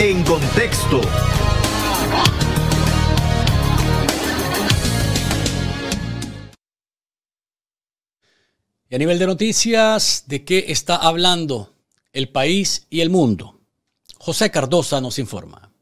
En contexto. Y a nivel de noticias, ¿de qué está hablando el país y el mundo? José Cardosa nos informa.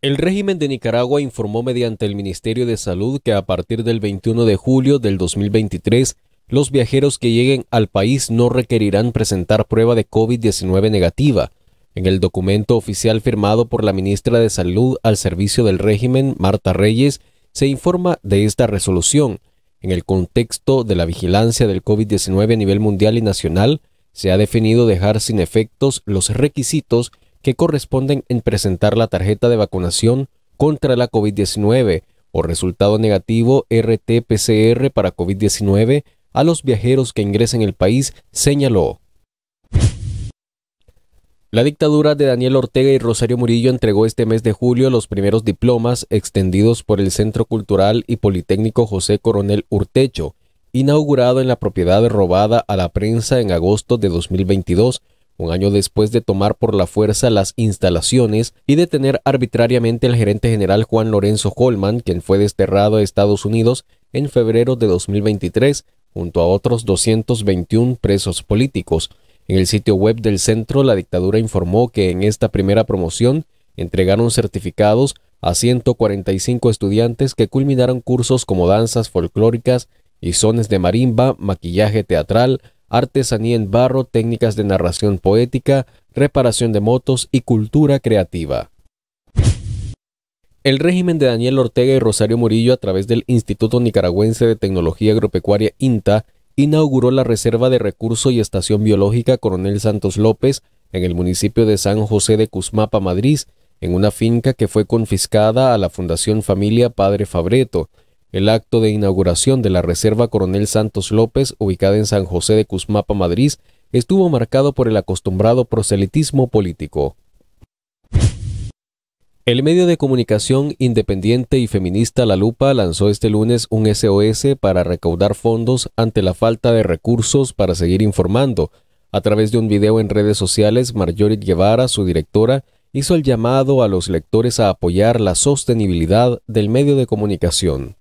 El régimen de Nicaragua informó mediante el Ministerio de Salud que a partir del 21 de julio del 2023, los viajeros que lleguen al país no requerirán presentar prueba de COVID-19 negativa, en el documento oficial firmado por la ministra de Salud al servicio del régimen, Marta Reyes, se informa de esta resolución. En el contexto de la vigilancia del COVID-19 a nivel mundial y nacional, se ha definido dejar sin efectos los requisitos que corresponden en presentar la tarjeta de vacunación contra la COVID-19 o resultado negativo RT-PCR para COVID-19 a los viajeros que ingresen al país, señaló. La dictadura de Daniel Ortega y Rosario Murillo entregó este mes de julio los primeros diplomas extendidos por el Centro Cultural y Politécnico José Coronel Urtecho, inaugurado en la propiedad robada a la prensa en agosto de 2022, un año después de tomar por la fuerza las instalaciones y detener arbitrariamente al gerente general Juan Lorenzo Holman, quien fue desterrado a Estados Unidos en febrero de 2023, junto a otros 221 presos políticos. En el sitio web del centro, la dictadura informó que en esta primera promoción entregaron certificados a 145 estudiantes que culminaron cursos como danzas folclóricas y de marimba, maquillaje teatral, artesanía en barro, técnicas de narración poética, reparación de motos y cultura creativa. El régimen de Daniel Ortega y Rosario Murillo a través del Instituto Nicaragüense de Tecnología Agropecuaria INTA inauguró la Reserva de Recurso y Estación Biológica Coronel Santos López en el municipio de San José de Cusmapa, Madrid, en una finca que fue confiscada a la Fundación Familia Padre Fabreto. El acto de inauguración de la Reserva Coronel Santos López, ubicada en San José de Cusmapa, Madrid, estuvo marcado por el acostumbrado proselitismo político. El medio de comunicación independiente y feminista La Lupa lanzó este lunes un SOS para recaudar fondos ante la falta de recursos para seguir informando. A través de un video en redes sociales, Marjorie Guevara, su directora, hizo el llamado a los lectores a apoyar la sostenibilidad del medio de comunicación.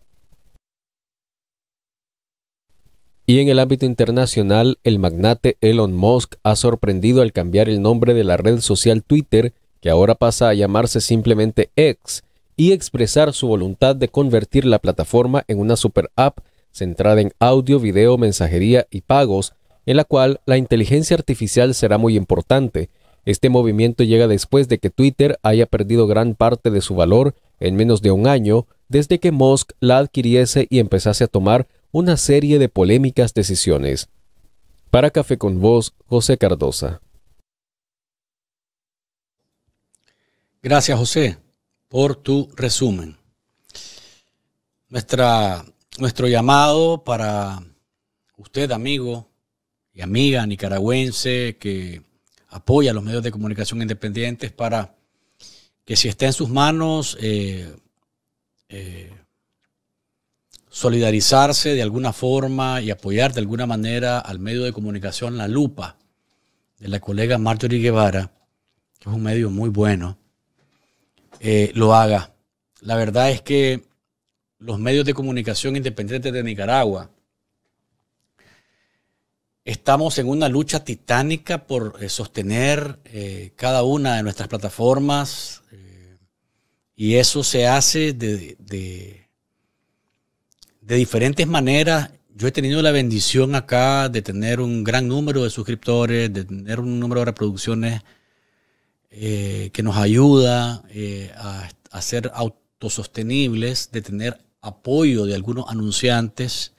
Y en el ámbito internacional, el magnate Elon Musk ha sorprendido al cambiar el nombre de la red social Twitter que ahora pasa a llamarse simplemente X, y expresar su voluntad de convertir la plataforma en una super app centrada en audio, video, mensajería y pagos, en la cual la inteligencia artificial será muy importante. Este movimiento llega después de que Twitter haya perdido gran parte de su valor en menos de un año desde que Musk la adquiriese y empezase a tomar una serie de polémicas decisiones. Para Café con Voz, José Cardosa. Gracias, José, por tu resumen. Nuestra, nuestro llamado para usted, amigo y amiga nicaragüense que apoya a los medios de comunicación independientes para que si está en sus manos eh, eh, solidarizarse de alguna forma y apoyar de alguna manera al medio de comunicación La Lupa de la colega Marjorie Guevara, que es un medio muy bueno eh, lo haga. La verdad es que los medios de comunicación independientes de Nicaragua estamos en una lucha titánica por eh, sostener eh, cada una de nuestras plataformas y eso se hace de, de, de diferentes maneras yo he tenido la bendición acá de tener un gran número de suscriptores, de tener un número de reproducciones eh, que nos ayuda eh, a, ser autosostenibles, de tener apoyo de algunos anunciantes,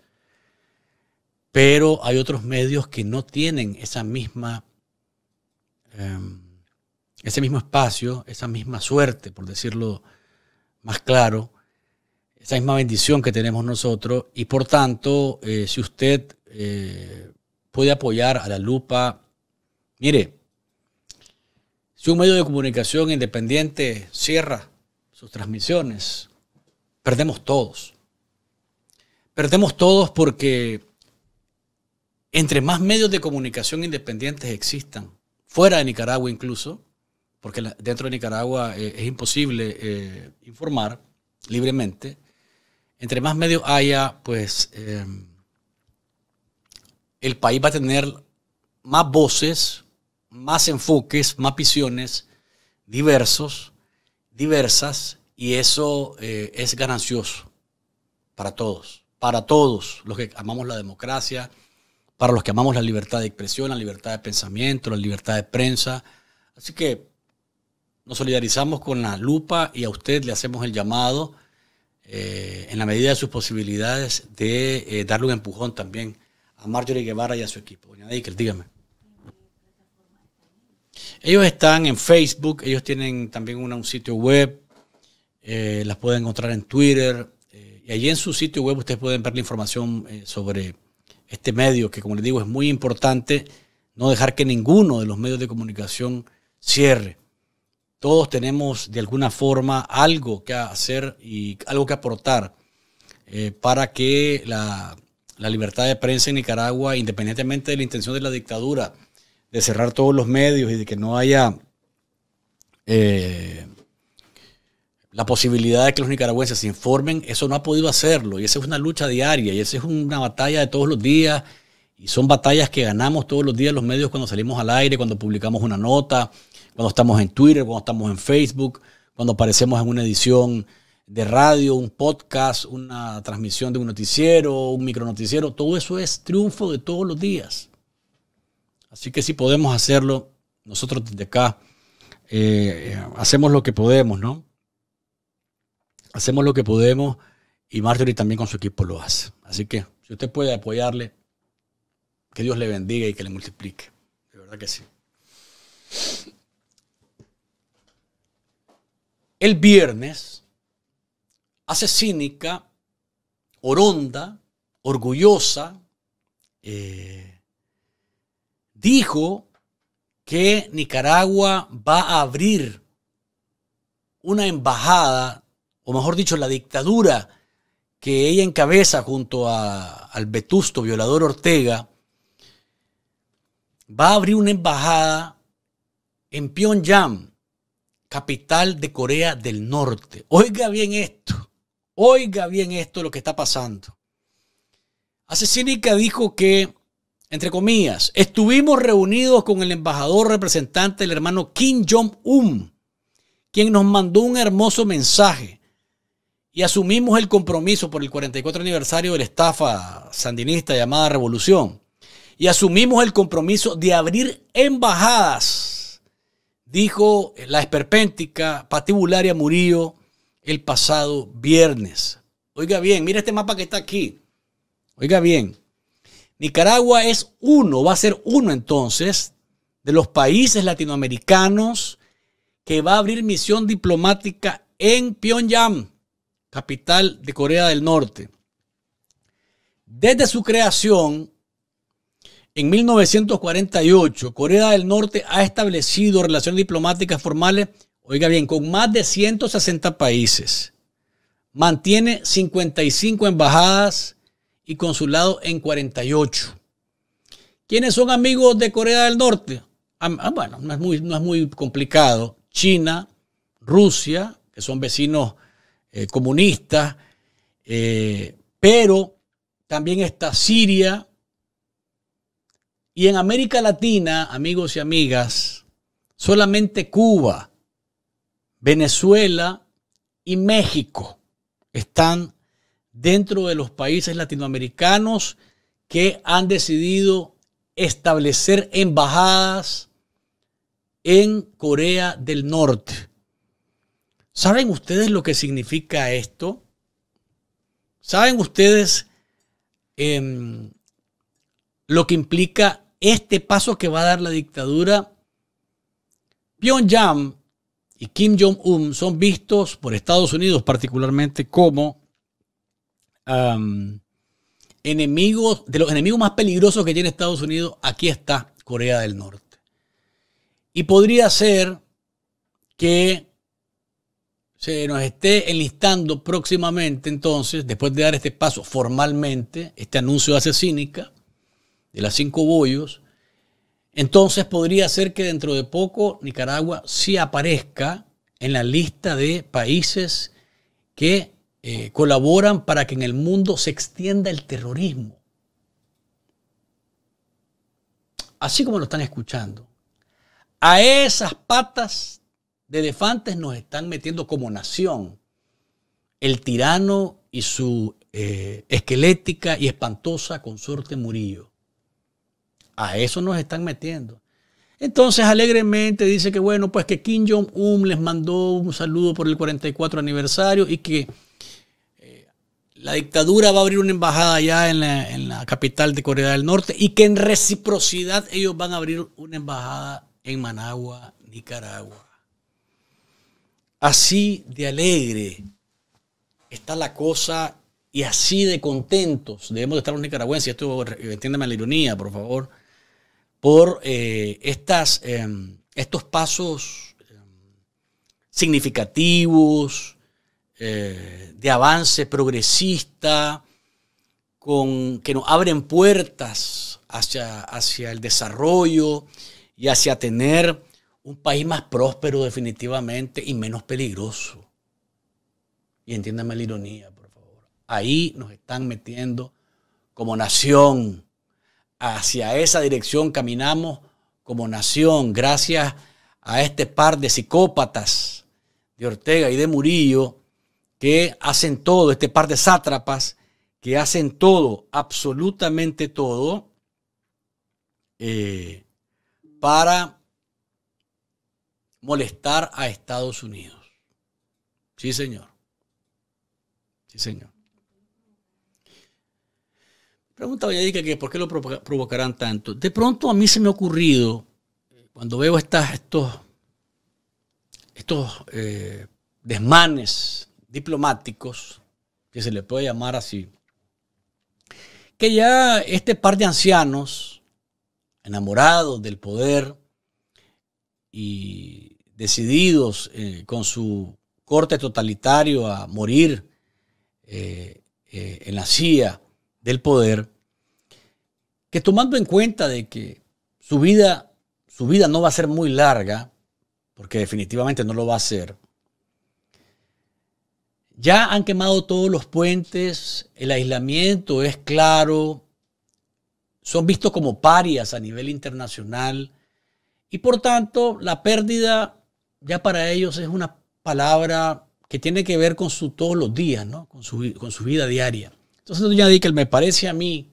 pero hay otros medios que no tienen esa misma, em, ese mismo espacio, esa misma suerte, por decirlo más claro, esa misma bendición que tenemos nosotros, y por tanto, eh, si usted puede apoyar a la lupa, mire, si un medio de comunicación independiente cierra sus transmisiones, perdemos todos. Perdemos todos porque entre más medios de comunicación independientes existan, fuera de Nicaragua incluso, porque dentro de Nicaragua eh, es imposible eh, informar libremente, entre más medios haya, pues eh, el país va a tener más voces más enfoques, más visiones diversos, diversas, y eso eh, es ganancioso para todos, para todos los que amamos la democracia, para los que amamos la libertad de expresión, la libertad de pensamiento, la libertad de prensa. Así que nos solidarizamos con la lupa y a usted le hacemos el llamado, eh, en la medida de sus posibilidades, de eh, darle un empujón también a Marjorie Guevara y a su equipo. Doña Deikel, dígame. Ellos están en Facebook, ellos tienen también un sitio web, eh, las pueden encontrar en Twitter. Eh, y allí en su sitio web ustedes pueden ver la información eh, sobre este medio, que como les digo es muy importante no dejar que ninguno de los medios de comunicación cierre. Todos tenemos de alguna forma algo que hacer y algo que aportar para que la, la libertad de prensa en Nicaragua, independientemente de la intención de la dictadura, de cerrar todos los medios y de que no haya eh, la posibilidad de que los nicaragüenses se informen, eso no ha podido hacerlo. Y esa es una lucha diaria y esa es una batalla de todos los días. Y son batallas que ganamos todos los días los medios cuando salimos al aire, cuando publicamos una nota, cuando estamos en Twitter, cuando estamos en Facebook, cuando aparecemos en una edición de radio, un podcast, una transmisión de un noticiero, un micronoticiero. Todo eso es triunfo de todos los días. Así que si podemos hacerlo, nosotros desde acá eh, hacemos lo que podemos, ¿no? Hacemos lo que podemos y Marjorie también con su equipo lo hace. Así que si usted puede apoyarle, que Dios le bendiga y que le multiplique. De verdad que sí. El viernes, hace cínica, oronda, orgullosa, eh, dijo que Nicaragua va a abrir una embajada, o mejor dicho, la dictadura que ella encabeza junto al vetusto violador Ortega, va a abrir una embajada en Pyongyang, capital de Corea del Norte. Oiga bien esto, oiga bien esto lo que está pasando. Hace dijo que entre comillas, estuvimos reunidos con el embajador representante, el hermano Kim Jong-un, quien nos mandó un hermoso mensaje y asumimos el compromiso por el 44 aniversario de la estafa sandinista llamada Revolución. Y asumimos el compromiso de abrir embajadas, dijo la esperpéntica patibularia Murillo el pasado viernes. Oiga bien, mira este mapa que está aquí. Oiga bien, Nicaragua es uno, va a ser uno entonces, de los países latinoamericanos que va a abrir misión diplomática en Pyongyang, capital de Corea del Norte. Desde su creación, en 1948, Corea del Norte ha establecido relaciones diplomáticas formales, oiga bien, con más de 160 países. Mantiene 55 embajadas y consulado en 48. ¿Quiénes son amigos de Corea del Norte? Ah, bueno, no es, muy, complicado. China, Rusia, que son vecinos eh, comunistas, eh, pero también está Siria. Y en América Latina, amigos y amigas, solamente Cuba, Venezuela y México están dentro de los países latinoamericanos que han decidido establecer embajadas en Corea del Norte. ¿Saben ustedes lo que significa esto? ¿Saben ustedes em, lo que implica este paso que va a dar la dictadura? Pyongyang y Kim Jong-un son vistos por Estados Unidos particularmente como enemigos, de los enemigos más peligrosos que tiene Estados Unidos, aquí está Corea del Norte. Y podría ser que se nos esté enlistando próximamente, entonces, después de dar este paso formalmente, este anuncio de hace de las cinco bollos, entonces podría ser que dentro de poco Nicaragua sí aparezca en la lista de países que eh, colaboran para que en el mundo se extienda el terrorismo. Así como lo están escuchando. A esas patas de elefantes nos están metiendo como nación el tirano y su eh, esquelética y espantosa consorte Murillo. A eso nos están metiendo. Entonces alegremente dice que bueno, pues que Kim Jong-un les mandó un saludo por el 44 aniversario y que la dictadura va a abrir una embajada allá en la, capital de Corea del Norte y que en reciprocidad ellos van a abrir una embajada en Managua, Nicaragua. Así de alegre está la cosa y así de contentos debemos estar los nicaragüenses, esto entiéndeme la ironía, por favor, por eh, estas, em, estos pasos em, significativos, eh, de avance progresista, con, que nos abren puertas hacia, hacia el desarrollo y hacia tener un país más próspero definitivamente y menos peligroso. Y entiéndame la ironía, por favor. Ahí nos están metiendo como nación. Hacia esa dirección caminamos como nación, gracias a este par de psicópatas de Ortega y de Murillo que hacen todo, este par de sátrapas que hacen todo, absolutamente todo, eh, para molestar a Estados Unidos. Sí, señor. Sí, señor. Pregunta Valladica que por qué lo provocarán tanto. De pronto a mí se me ha ocurrido, cuando veo estas, estos, estos eh, desmanes diplomáticos, que se le puede llamar así, que ya este par de ancianos, enamorados del poder y decididos eh, con su corte totalitario a morir eh, eh, en la CIA del poder, que tomando en cuenta de que su vida, su vida no va a ser muy larga, porque definitivamente no lo va a ser, ya han quemado todos los puentes, el aislamiento es claro, son vistos como parias a nivel internacional y por tanto la pérdida ya para ellos es una palabra que tiene que ver con su todos los días, ¿no? con, su, vida diaria. Entonces, doña Dickel, me parece a mí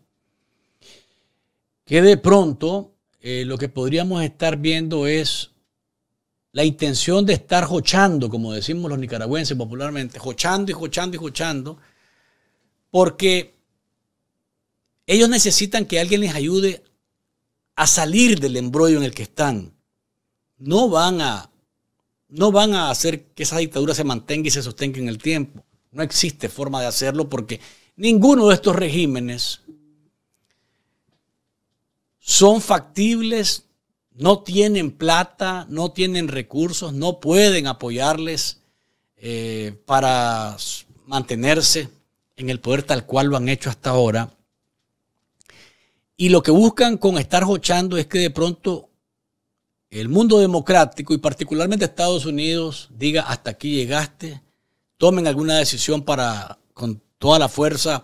que de pronto eh, lo que podríamos estar viendo es la intención de estar jochando, como decimos los nicaragüenses popularmente, jochando y jochando y jochando, porque ellos necesitan que alguien les ayude a salir del embrollo en el que están. No van a, no van a hacer que esa dictadura se mantenga y se sostenga en el tiempo. No existe forma de hacerlo porque ninguno de estos regímenes son factibles no tienen plata, no tienen recursos, no pueden apoyarles eh, para mantenerse en el poder tal cual lo han hecho hasta ahora. Y lo que buscan con estar jochando es que de pronto el mundo democrático y particularmente Estados Unidos diga hasta aquí llegaste, tomen alguna decisión para con toda la fuerza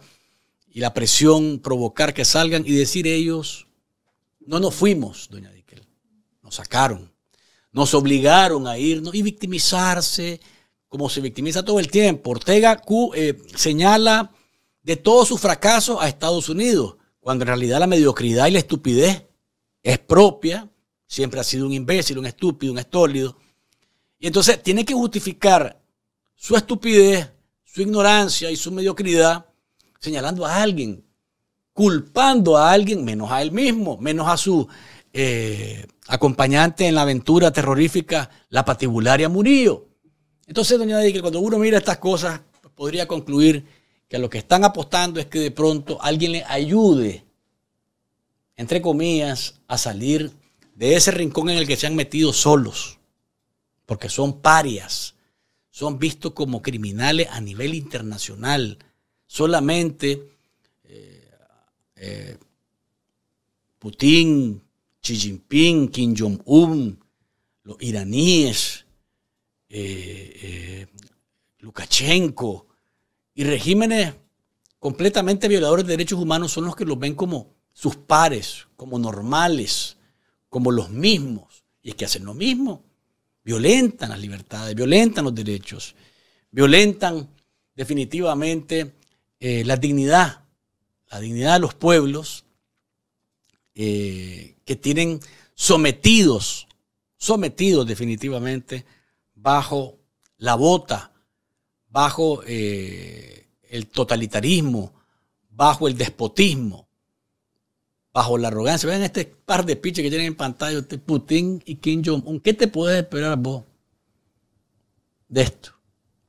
y la presión provocar que salgan y decir ellos, no nos fuimos, doña nos sacaron. Nos obligaron a irnos y victimizarse, como se victimiza todo el tiempo. Ortega eh, señala de todos sus fracasos a Estados Unidos, cuando en realidad la mediocridad y la estupidez es propia. Siempre ha sido un imbécil, un estúpido, un estólido. Y entonces tiene que justificar su estupidez, su ignorancia y su mediocridad señalando a alguien, culpando a alguien, menos a él mismo, menos a su eh, acompañante en la aventura terrorífica, la patibularia Murillo. Entonces, doña que cuando uno mira estas cosas, podría concluir que lo que están apostando es que de pronto alguien le ayude, entre comillas, a salir de ese rincón en el que se han metido solos, porque son parias, son vistos como criminales a nivel internacional, solamente eh, eh, Putin, Xi Jinping, Kim Jong-un, los iraníes, eh, eh, Lukashenko, y regímenes completamente violadores de derechos humanos son los que los ven como sus pares, como normales, como los mismos. Y es que hacen lo mismo. Violentan las libertades, violentan los derechos, violentan definitivamente eh, la dignidad, la dignidad de los pueblos eh, que tienen sometidos, sometidos definitivamente bajo la bota, bajo eh, el totalitarismo, bajo el despotismo, bajo la arrogancia. Vean este par de piches que tienen en pantalla este Putin y Kim Jong-un. ¿Qué te puedes esperar vos de esto?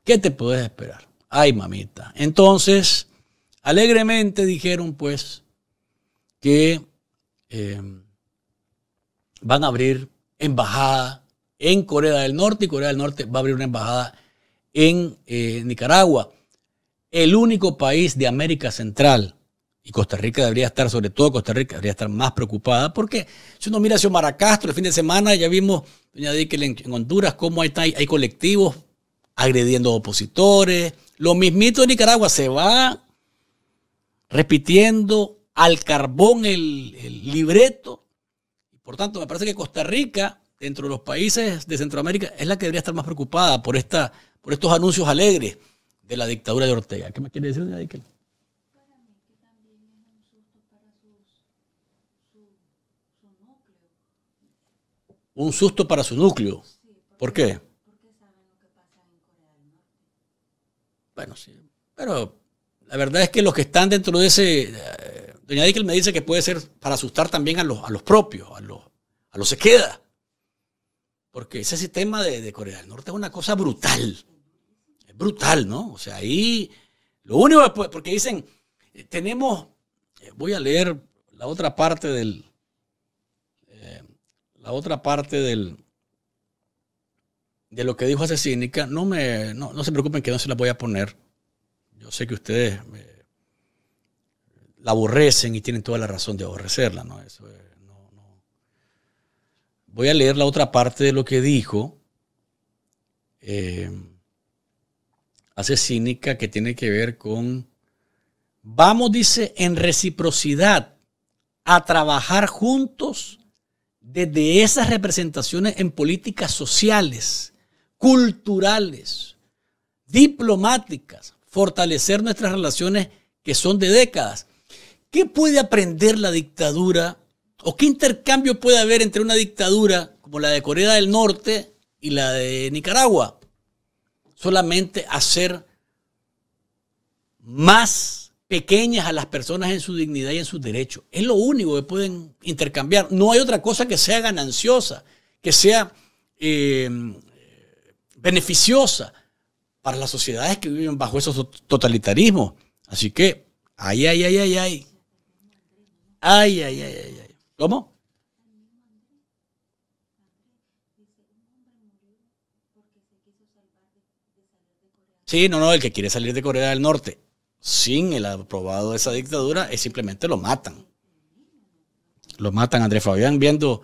¿Qué te puedes esperar? Ay, mamita. Entonces, alegremente dijeron pues que Em, van a abrir embajada en Corea del Norte y Corea del Norte va a abrir una embajada en eh, Nicaragua. El único país de América Central, y Costa Rica debería estar, sobre todo Costa Rica, debería estar más preocupada, porque si uno mira a Maracastro el fin de semana, ya vimos, doña en, Honduras, cómo hay, colectivos agrediendo opositores. Lo mismito en Nicaragua se va repitiendo al carbón el, el libreto. Por tanto, me parece que Costa Rica, dentro de los países de Centroamérica, es la que debería estar más preocupada por, esta, por estos anuncios alegres de la dictadura de Ortega. ¿Qué más quiere decir, doña Dickel? un susto para su núcleo. ¿Por qué? Bueno, sí. Pero la verdad es que los que están dentro de ese eh, Doña Dickel me dice que puede ser para asustar también a los, propios, a los, a los se queda. Porque ese sistema de, Corea del Norte es una cosa brutal. Es brutal, ¿no? O sea, ahí lo único que porque dicen, eh, tenemos, eh, voy a leer la otra parte del, eh, la otra parte del, de lo que dijo Asesínica. No, me, no, se preocupen que no se la voy a poner. Yo sé que ustedes... Me, la aborrecen y tienen toda la razón de aborrecerla. Eh, Voy a leer la otra parte de lo que dijo. Eh, hace cínica que tiene que ver con, vamos, dice, en reciprocidad a trabajar juntos desde esas representaciones en políticas sociales, culturales, diplomáticas, fortalecer nuestras relaciones que son de décadas. ¿Qué puede aprender la dictadura o qué intercambio puede haber entre una dictadura como la de Corea del Norte y la de Nicaragua? Solamente hacer más pequeñas a las personas en su dignidad y en sus derechos. Es lo único que pueden intercambiar. No hay otra cosa que sea gananciosa, que sea eh, beneficiosa para las sociedades que viven bajo esos totalitarismos. Así que, ay, ay, ay, ay, ay. Ay, ay, ay, ay, ay. ¿Cómo? Sí, no, no, el que quiere salir de Corea del Norte sin el aprobado de esa dictadura es simplemente lo matan. Lo matan. Andrés Fabián viendo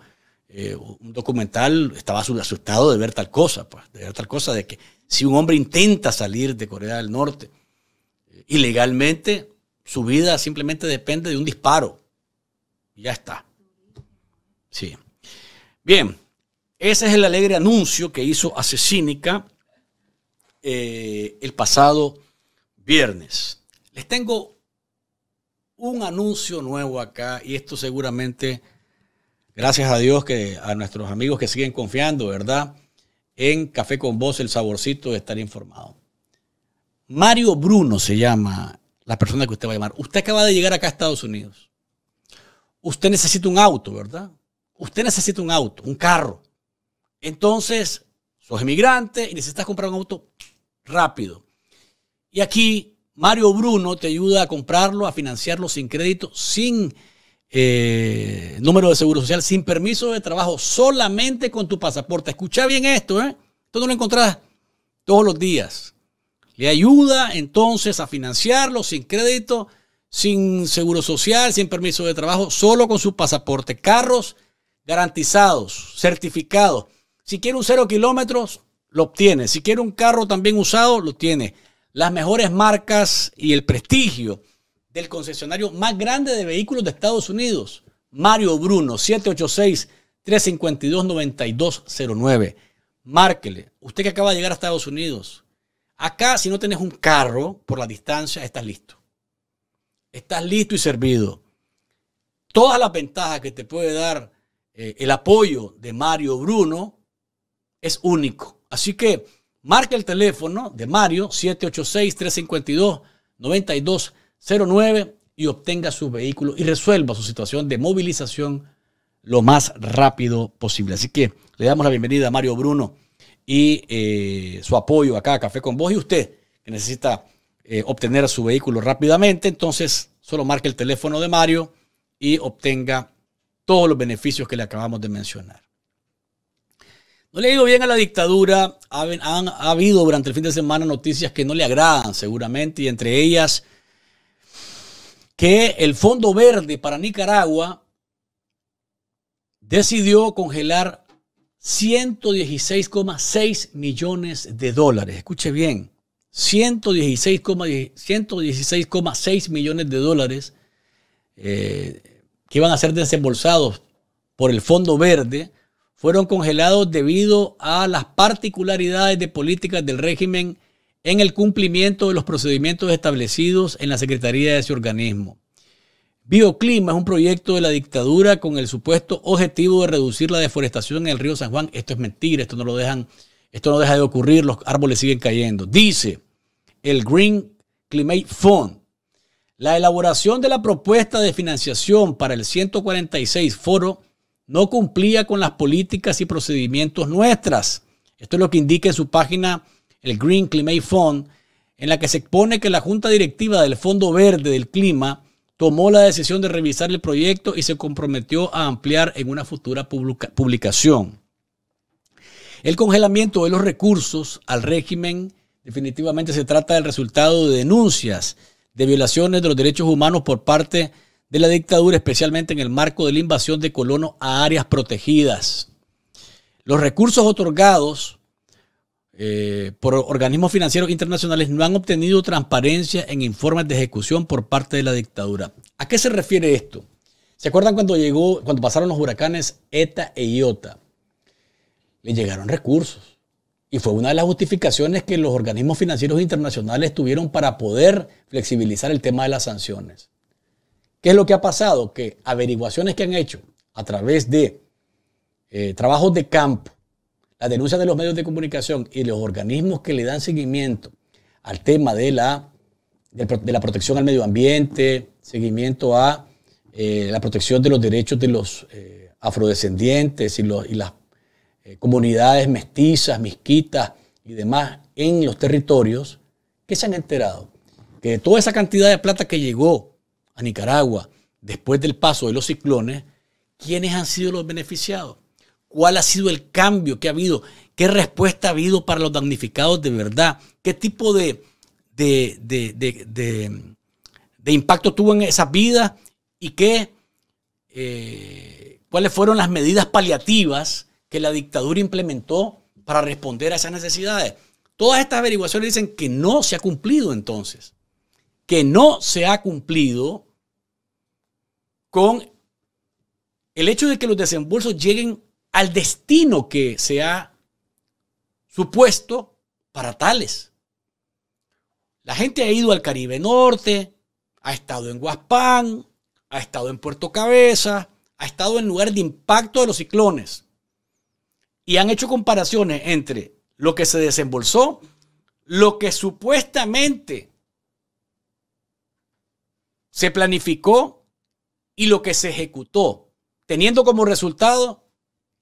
eh, un documental estaba asustado de ver tal cosa, pues, de ver tal cosa de que si un hombre intenta salir de Corea del Norte eh, ilegalmente, su vida simplemente depende de un disparo. Ya está. Sí. Bien, ese es el alegre anuncio que hizo Asesínica eh, el pasado viernes. Les tengo un anuncio nuevo acá y esto seguramente, gracias a Dios que a nuestros amigos que siguen confiando, ¿verdad? En Café con Vos, el saborcito de estar informado. Mario Bruno se llama la persona que usted va a llamar. Usted acaba de llegar acá a Estados Unidos usted necesita un auto, ¿verdad? Usted necesita un auto, un carro. Entonces, sos emigrante y necesitas comprar un auto rápido. Y aquí Mario Bruno te ayuda a comprarlo, a financiarlo sin crédito, sin eh, número de seguro social, sin permiso de trabajo, solamente con tu pasaporte. Escucha bien esto, ¿eh? Tú no lo encontrás todos los días. Le ayuda entonces a financiarlo sin crédito sin seguro social, sin permiso de trabajo, solo con su pasaporte. Carros garantizados, certificados. Si quiere un cero kilómetros, lo obtiene. Si quiere un carro también usado, lo tiene. Las mejores marcas y el prestigio del concesionario más grande de vehículos de Estados Unidos, Mario Bruno, 786-352-9209. Márquele. Usted que acaba de llegar a Estados Unidos. Acá, si no tienes un carro por la distancia, estás listo estás listo y servido. Todas las ventajas que te puede dar eh, el apoyo de Mario Bruno es único. Así que marca el teléfono de Mario 786-352-9209 y obtenga su vehículo y resuelva su situación de movilización lo más rápido posible. Así que le damos la bienvenida a Mario Bruno y eh, su apoyo acá a Café con Vos y usted que necesita obtener eh, obtener su vehículo rápidamente, entonces solo marque el teléfono de Mario y obtenga todos los beneficios que le acabamos de mencionar. No le digo ido bien a la dictadura, ha habido durante el fin de semana noticias que no le agradan seguramente y entre ellas que el Fondo Verde para Nicaragua decidió congelar 116,6 millones de dólares. Escuche bien, 116,6 millones de dólares eh, que iban a ser desembolsados por el Fondo Verde fueron congelados debido a las particularidades de políticas del régimen en el cumplimiento de los procedimientos establecidos en la Secretaría de ese organismo. Bioclima es un proyecto de la dictadura con el supuesto objetivo de reducir la deforestación en el río San Juan. Esto es mentira, esto no lo dejan esto no deja de ocurrir, los árboles siguen cayendo. Dice el Green Climate Fund. La elaboración de la propuesta de financiación para el 146 foro no cumplía con las políticas y procedimientos nuestras. Esto es lo que indica en su página el Green Climate Fund, en la que se expone que la Junta Directiva del Fondo Verde del Clima tomó la decisión de revisar el proyecto y se comprometió a ampliar en una futura publicación. El congelamiento de los recursos al régimen definitivamente se trata del resultado de denuncias de violaciones de los derechos humanos por parte de la dictadura, especialmente en el marco de la invasión de colonos a áreas protegidas. Los recursos otorgados eh, por organismos financieros internacionales no han obtenido transparencia en informes de ejecución por parte de la dictadura. ¿A qué se refiere esto? ¿Se acuerdan cuando llegó, cuando pasaron los huracanes ETA e IOTA? le llegaron recursos. Y fue una de las justificaciones que los organismos financieros internacionales tuvieron para poder flexibilizar el tema de las sanciones. ¿Qué es lo que ha pasado? Que averiguaciones que han hecho a través de eh, trabajos de campo, la denuncia de los medios de comunicación y los organismos que le dan seguimiento al tema de la, de la protección al medio ambiente, seguimiento a eh, la protección de los derechos de los eh, afrodescendientes y, los, y las eh, comunidades mestizas, misquitas y demás en los territorios que se han enterado que de toda esa cantidad de plata que llegó a Nicaragua después del paso de los ciclones, ¿quiénes han sido los beneficiados? ¿Cuál ha sido el cambio que ha habido? ¿Qué respuesta ha habido para los damnificados de verdad? ¿Qué tipo de, de, impacto tuvo en esas vidas? ¿Y qué, eh, cuáles fueron las medidas paliativas que la dictadura implementó para responder a esas necesidades. Todas estas averiguaciones dicen que no se ha cumplido entonces, que no se ha cumplido con el hecho de que los desembolsos lleguen al destino que se ha supuesto para tales. La gente ha ido al Caribe Norte, ha estado en Guaspán, ha estado en Puerto Cabeza, ha estado en lugar de impacto de los ciclones y han hecho comparaciones entre lo que se desembolsó, lo que supuestamente se planificó y lo que se ejecutó, teniendo como resultado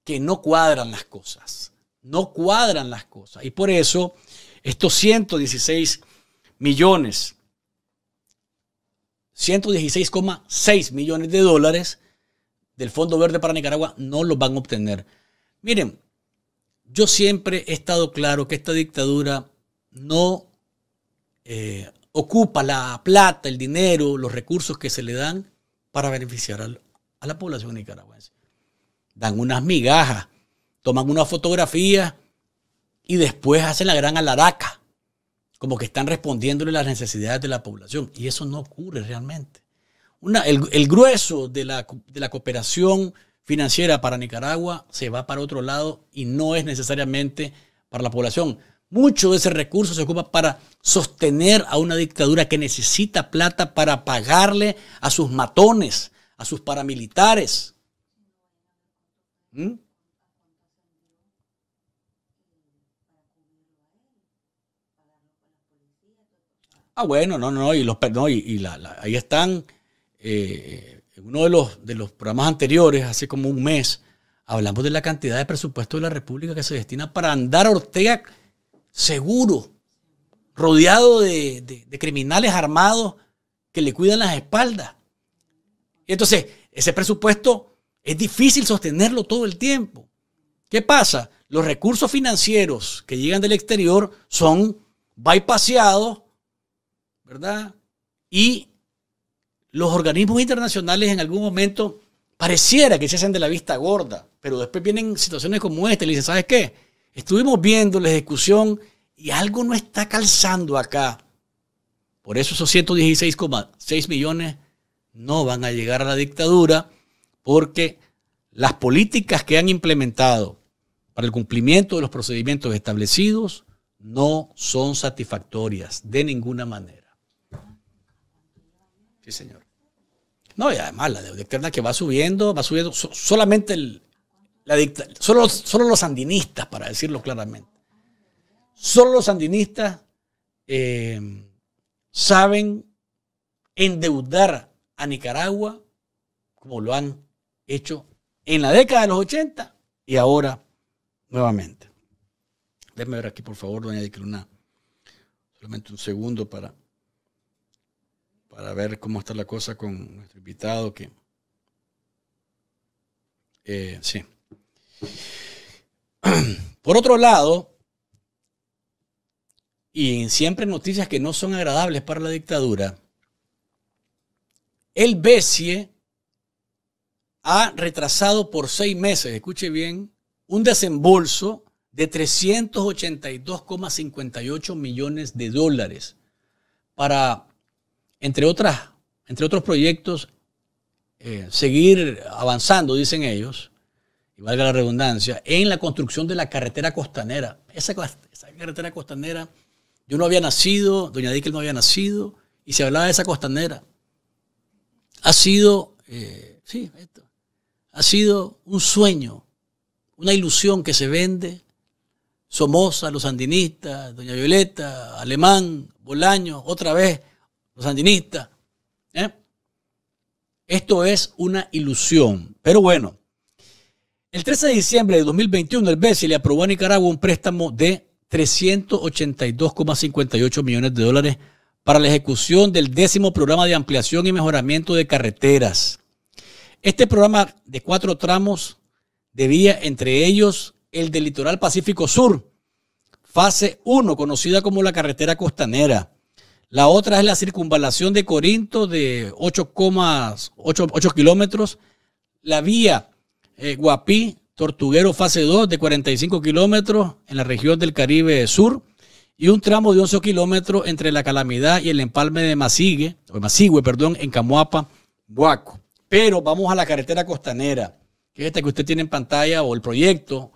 que no cuadran las cosas, no cuadran las cosas. Y por eso estos 116 millones, 116,6 millones de dólares del Fondo Verde para Nicaragua no los van a obtener. Miren, yo siempre he estado claro que esta dictadura no eh, ocupa la plata, el dinero, los recursos que se le dan para beneficiar a, la población nicaragüense. Dan unas migajas, toman una fotografía y después hacen la gran alaraca, como que están respondiéndole las necesidades de la población. Y eso no ocurre realmente. el, grueso de la, de la cooperación financiera para Nicaragua se va para otro lado y no es necesariamente para la población. Mucho de ese recurso se ocupa para sostener a una dictadura que necesita plata para pagarle a sus matones, a sus paramilitares. ¿Mm? Ah, bueno, no, no, y los no, y, la, ahí están eh, uno de los, de los programas anteriores, hace como un mes, hablamos de la cantidad de presupuesto de la República que se destina para andar a Ortega seguro, rodeado de, criminales armados que le cuidan las espaldas. Y entonces, ese presupuesto es difícil sostenerlo todo el tiempo. ¿Qué pasa? Los recursos financieros que llegan del exterior son bypaseados, ¿verdad? Y los organismos internacionales en algún momento pareciera que se hacen de la vista gorda, pero después vienen situaciones como esta y le dicen, ¿sabes qué? Estuvimos viendo la ejecución y algo no está calzando acá. Por eso esos 116,6 millones no van a llegar a la dictadura porque las políticas que han implementado para el cumplimiento de los procedimientos establecidos no son satisfactorias de ninguna manera. Sí, señor. No, y además la deuda externa que va subiendo, va subiendo solamente el, solo, solo los sandinistas, para decirlo claramente. Solo los sandinistas eh, saben endeudar a Nicaragua como lo han hecho en la década de los 80 y ahora nuevamente. Déjeme ver aquí, por favor, doña Dicruna. Solamente un segundo para para ver cómo está la cosa con nuestro invitado que... Eh, sí. Por otro lado, y siempre noticias que no son agradables para la dictadura, el BESIE ha retrasado por seis meses, escuche bien, un desembolso de 382,58 millones de dólares para entre, otras, entre otros proyectos, eh, seguir avanzando, dicen ellos, y valga la redundancia, en la construcción de la carretera costanera. Esa, carretera costanera, yo no había nacido, doña Dickel no había nacido, y se hablaba de esa costanera. Ha sido, eh, sí, esto, ha sido un sueño, una ilusión que se vende. Somoza, los sandinistas, doña Violeta, Alemán, Bolaño, otra vez los sandinistas. ¿eh? Esto es una ilusión. Pero bueno, el 13 de diciembre de 2021 el BCE le aprobó a Nicaragua un préstamo de 382,58 millones de dólares para la ejecución del décimo programa de ampliación y mejoramiento de carreteras. Este programa de cuatro tramos debía, entre ellos, el del litoral Pacífico Sur, fase 1, conocida como la carretera costanera, la otra es la circunvalación de Corinto de 8,8 kilómetros. La vía eh, Guapí, Tortuguero, fase 2 de 45 kilómetros en la región del Caribe Sur. Y un tramo de 11 kilómetros entre la Calamidad y el empalme de Masigue, o Masigüe, perdón, en Camuapa, Huaco. Pero vamos a la carretera costanera, que es esta que usted tiene en pantalla, o el proyecto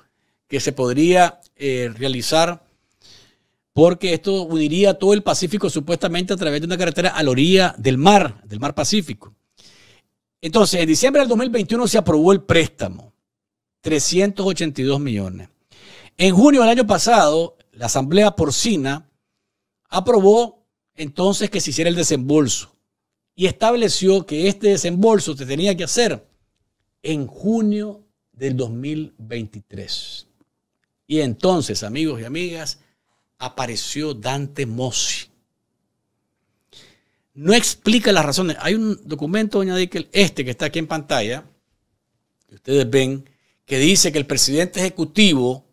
que se podría eh, realizar porque esto uniría todo el Pacífico supuestamente a través de una carretera a la orilla del mar, del mar Pacífico. Entonces, en diciembre del 2021 se aprobó el préstamo, 382 millones. En junio del año pasado, la Asamblea Porcina aprobó entonces que se hiciera el desembolso y estableció que este desembolso se tenía que hacer en junio del 2023. Y entonces, amigos y amigas, apareció Dante Mossi. No explica las razones. Hay un documento, doña Dickel, este que está aquí en pantalla, que ustedes ven, que dice que el presidente ejecutivo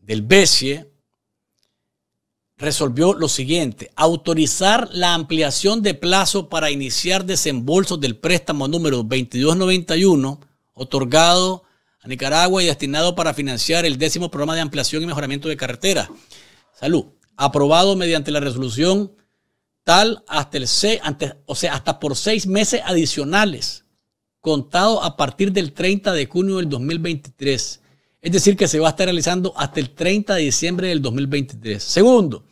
del BESIE resolvió lo siguiente, autorizar la ampliación de plazo para iniciar desembolsos del préstamo número 2291 otorgado a Nicaragua y destinado para financiar el décimo programa de ampliación y mejoramiento de carretera. Salud. Aprobado mediante la resolución tal hasta el C, antes, o sea, hasta por seis meses adicionales, contado a partir del 30 de junio del 2023. Es decir, que se va a estar realizando hasta el 30 de diciembre del 2023. Segundo,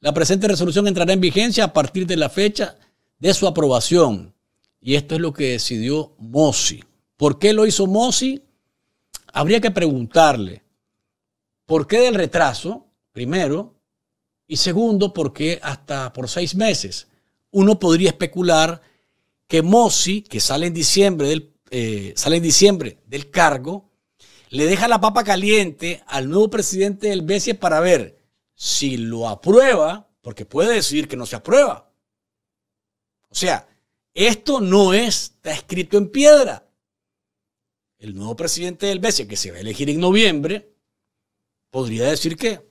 la presente resolución entrará en vigencia a partir de la fecha de su aprobación. Y esto es lo que decidió Mosi. ¿Por qué lo hizo Mosi? habría que preguntarle por qué del retraso, primero, y segundo, por qué hasta por seis meses. Uno podría especular que Mossi, que sale en diciembre del, eh, sale en diciembre del cargo, le deja la papa caliente al nuevo presidente del BCE para ver si lo aprueba, porque puede decir que no se aprueba. O sea, esto no está escrito en piedra el nuevo presidente del BCE, que se va a elegir en noviembre, podría decir que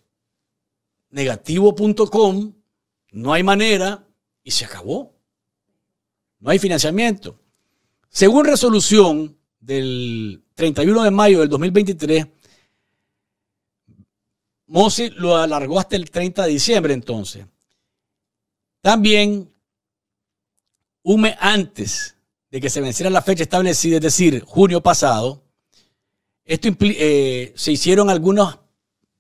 negativo.com, no hay manera y se acabó. No hay financiamiento. Según resolución del 31 de mayo del 2023, Mossi lo alargó hasta el 30 de diciembre entonces. También, un antes de que se venciera la fecha establecida, es decir, junio pasado, esto eh, se hicieron algunos,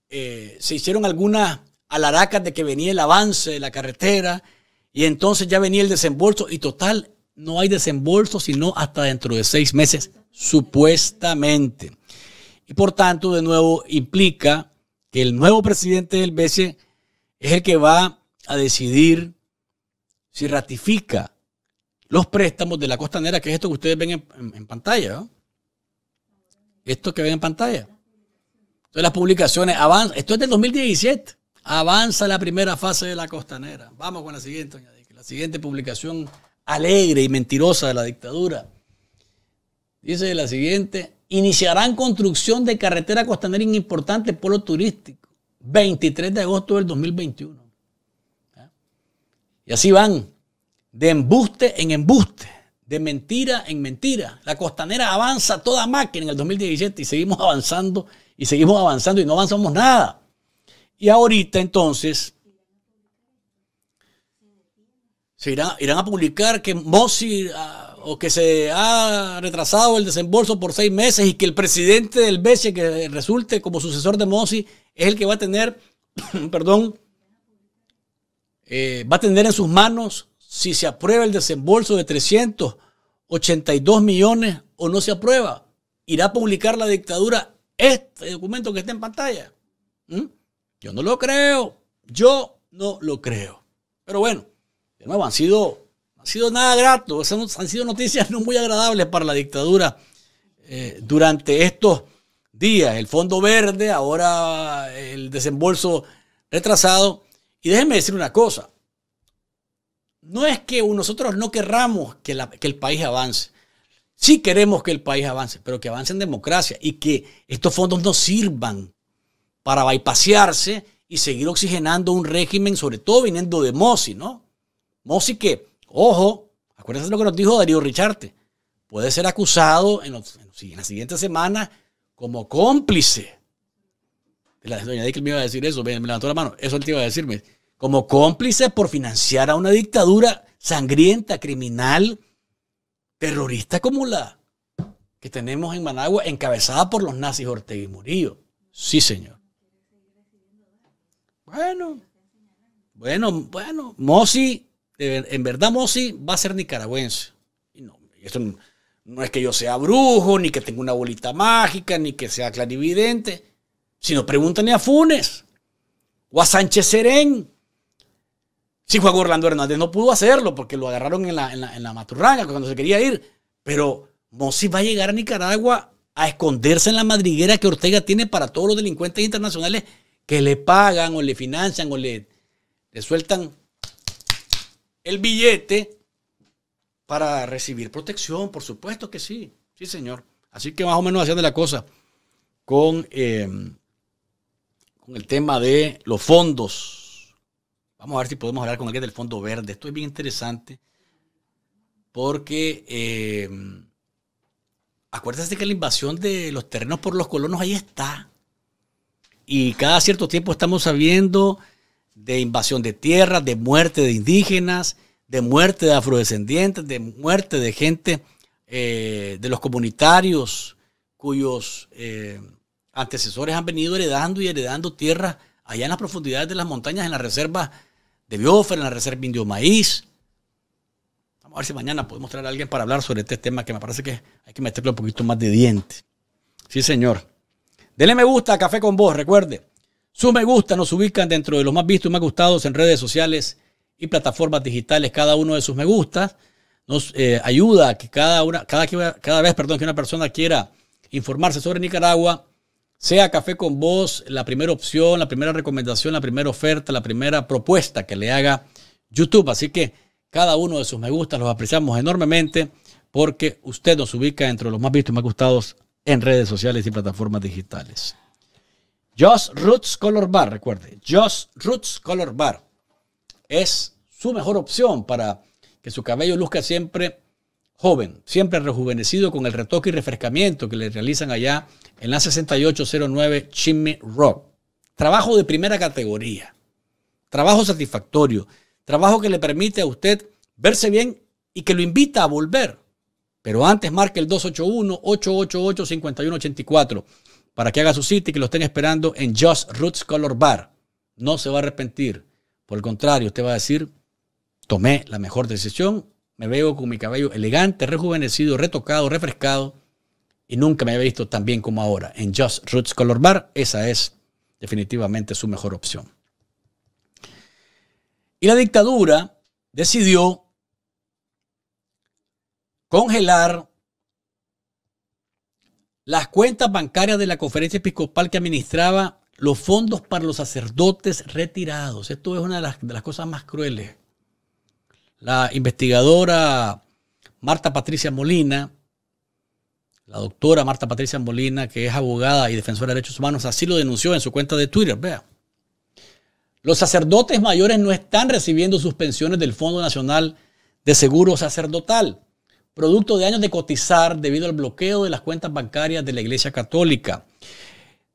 eh, se hicieron algunas alaracas de que venía el avance de la carretera y entonces ya venía el desembolso y total, no hay desembolso sino hasta dentro de seis meses, supuestamente. Y por tanto, de nuevo, implica que el nuevo presidente del BCE es el que va a decidir si ratifica los préstamos de la costanera, que es esto que ustedes ven en, pantalla. Esto que ven en pantalla. Entonces las publicaciones avanzan. Esto es del 2017. Avanza la primera fase de la costanera. Vamos con la siguiente, La siguiente publicación alegre y mentirosa de la dictadura. Dice la siguiente. Iniciarán construcción de carretera costanera en importante polo turístico. 23 de agosto del 2021. Y así van de embuste en embuste, de mentira en mentira. La costanera avanza toda máquina en el 2017 y seguimos avanzando y seguimos avanzando y no avanzamos nada. Y ahorita entonces se irán, a publicar que Mossi ah, o que se ha retrasado el desembolso por seis meses y que el presidente del BCE que resulte como sucesor de Mossi es el que va a tener, perdón, eh, va a tener en sus manos si se aprueba el desembolso de 382 millones o no se aprueba. Irá a publicar la dictadura este documento que está en pantalla. ¿Mm? Yo no lo creo. Yo no lo creo. Pero bueno, de nuevo, han sido, sido nada grato. Han sido noticias no muy agradables para la dictadura eh, durante estos días. El Fondo Verde, ahora el desembolso retrasado. Y déjenme decir una cosa no es que nosotros no querramos que, el país avance. Sí queremos que el país avance, pero que avance en democracia y que estos fondos no sirvan para bypasearse y seguir oxigenando un régimen, sobre todo viniendo de Mossi, ¿no? Mossi que, ojo, acuérdense de lo que nos dijo Darío Richarte, puede ser acusado en, la siguiente semana como cómplice. La doña que me iba a decir eso, me, levantó la mano, eso él te iba a decirme como cómplice por financiar a una dictadura sangrienta, criminal, terrorista como la que tenemos en Managua, encabezada por los nazis Ortega y Murillo. Sí, señor. Bueno, bueno, bueno, Mossi, en verdad Mossi va a ser nicaragüense. Y no, no, es que yo sea brujo, ni que tenga una bolita mágica, ni que sea clarividente, sino pregúntale a Funes o a Sánchez Serén si Juan Orlando Hernández no pudo hacerlo porque lo agarraron en la, en la, cuando se quería ir. Pero Mossi va a llegar a Nicaragua a esconderse en la madriguera que Ortega tiene para todos los delincuentes internacionales que le pagan o le financian o le, le sueltan el billete para recibir protección. Por supuesto que sí. Sí, señor. Así que más o menos haciendo la cosa con, eh, con el tema de los fondos Vamos a ver si podemos hablar con alguien del Fondo Verde. Esto es bien interesante porque eh, acuérdense que la invasión de los terrenos por los colonos ahí está. Y cada cierto tiempo estamos sabiendo de invasión de tierras, de muerte de indígenas, de muerte de afrodescendientes, de muerte de gente eh, de los comunitarios cuyos eh, antecesores han venido heredando y heredando tierras allá en las profundidades de las montañas, en las reservas de ofrecer en la Reserva Indio Maíz. Vamos a ver si mañana podemos traer a alguien para hablar sobre este tema que me parece que hay que meterle un poquito más de diente. Sí, señor. Denle me gusta a Café con Vos, recuerde. Sus me gusta nos ubican dentro de los más vistos y más gustados en redes sociales y plataformas digitales. Cada uno de sus me gustas nos eh, ayuda a que cada, una, cada, cada vez perdón, que una persona quiera informarse sobre Nicaragua, sea Café con Vos la primera opción, la primera recomendación, la primera oferta, la primera propuesta que le haga YouTube. Así que cada uno de sus me gustas los apreciamos enormemente porque usted nos ubica entre los más vistos y más gustados en redes sociales y plataformas digitales. Just Roots Color Bar, recuerde, Just Roots Color Bar es su mejor opción para que su cabello luzca siempre joven, siempre rejuvenecido con el retoque y refrescamiento que le realizan allá en la 6809 Chimney Rock. Trabajo de primera categoría, trabajo satisfactorio, trabajo que le permite a usted verse bien y que lo invita a volver. Pero antes marque el 281-888-5184 para que haga su cita y que lo estén esperando en Just Roots Color Bar. No se va a arrepentir. Por el contrario, usted va a decir, tomé la mejor decisión, me veo con mi cabello elegante, rejuvenecido, retocado, refrescado y nunca me había visto tan bien como ahora. En Just Roots Color Bar, esa es definitivamente su mejor opción. Y la dictadura decidió congelar las cuentas bancarias de la conferencia episcopal que administraba los fondos para los sacerdotes retirados. Esto es una de las, de las cosas más crueles. La investigadora Marta Patricia Molina la doctora Marta Patricia Molina, que es abogada y defensora de derechos humanos, así lo denunció en su cuenta de Twitter. Vea. Los sacerdotes mayores no están recibiendo suspensiones del Fondo Nacional de Seguro Sacerdotal, producto de años de cotizar debido al bloqueo de las cuentas bancarias de la Iglesia Católica.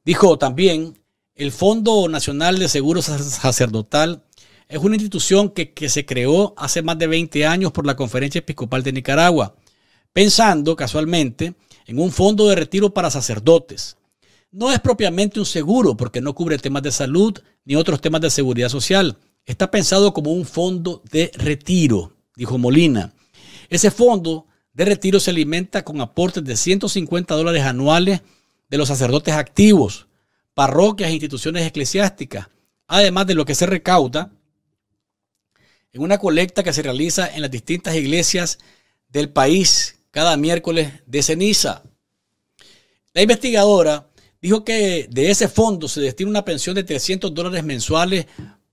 Dijo también, el Fondo Nacional de Seguro Sacerdotal es una institución que, que se creó hace más de 20 años por la Conferencia Episcopal de Nicaragua, pensando casualmente en un fondo de retiro para sacerdotes. No es propiamente un seguro porque no cubre temas de salud ni otros temas de seguridad social. Está pensado como un fondo de retiro, dijo Molina. Ese fondo de retiro se alimenta con aportes de 150 dólares anuales de los sacerdotes activos, parroquias e instituciones eclesiásticas, además de lo que se recauda en una colecta que se realiza en las distintas iglesias del país cada miércoles de ceniza. La investigadora dijo que de ese fondo se destina una pensión de 300 dólares mensuales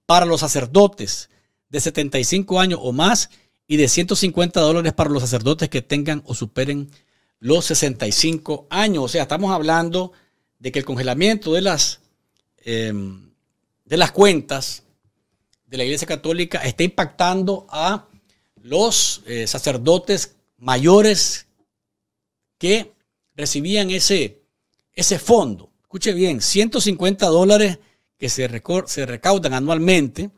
para los sacerdotes de 75 años o más y de 150 dólares para los sacerdotes que tengan o superen los 65 años. O sea, estamos hablando de que el congelamiento de las, em, de las cuentas de la Iglesia Católica está impactando a los eh, sacerdotes mayores que recibían ese, ese fondo. Escuche bien, 150 dólares que se, se recaudan anualmente